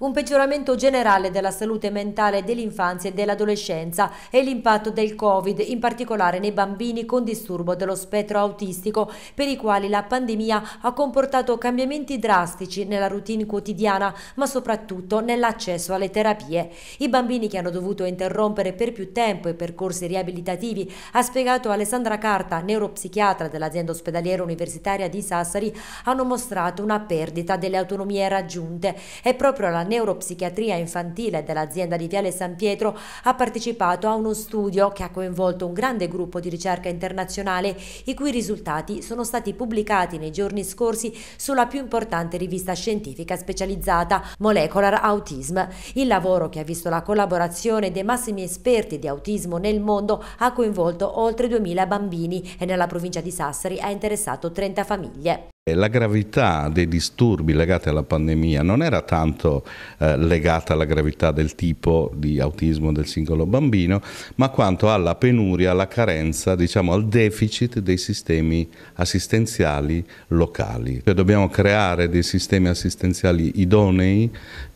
Un peggioramento generale della salute mentale dell'infanzia e dell'adolescenza e l'impatto del Covid, in particolare nei bambini con disturbo dello spettro autistico, per i quali la pandemia ha comportato cambiamenti drastici nella routine quotidiana, ma soprattutto nell'accesso alle terapie. I bambini che hanno dovuto interrompere per più tempo i percorsi riabilitativi, ha spiegato Alessandra Carta, neuropsichiatra dell'azienda ospedaliera universitaria di Sassari, hanno mostrato una perdita delle autonomie raggiunte. È proprio la neuropsichiatria infantile dell'azienda di Viale San Pietro ha partecipato a uno studio che ha coinvolto un grande gruppo di ricerca internazionale i cui risultati sono stati pubblicati nei giorni scorsi sulla più importante rivista scientifica specializzata, Molecular Autism. Il lavoro che ha visto la collaborazione dei massimi esperti di autismo nel mondo ha coinvolto oltre 2000 bambini e nella provincia di Sassari ha interessato 30 famiglie. Eh, la gravità dei disturbi legati alla pandemia non era tanto eh, legata alla gravità del tipo di autismo del singolo bambino, ma quanto alla penuria, alla carenza, diciamo al deficit dei sistemi assistenziali locali. Cioè, dobbiamo creare dei sistemi assistenziali idonei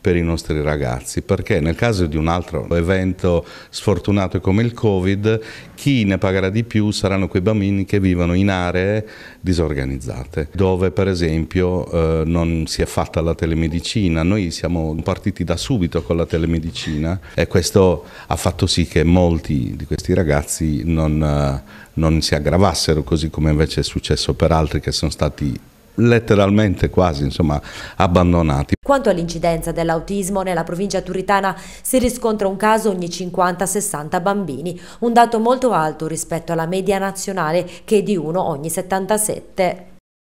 per i nostri ragazzi, perché nel caso di un altro evento sfortunato come il Covid, chi ne pagherà di più saranno quei bambini che vivono in aree disorganizzate, Dove dove per esempio eh, non si è fatta la telemedicina, noi siamo partiti da subito con la telemedicina e questo ha fatto sì che molti di questi ragazzi non, eh, non si aggravassero così come invece è successo per altri che sono stati letteralmente quasi insomma abbandonati. Quanto all'incidenza dell'autismo nella provincia turitana si riscontra un caso ogni 50-60 bambini, un dato molto alto rispetto alla media nazionale che è di uno ogni 77.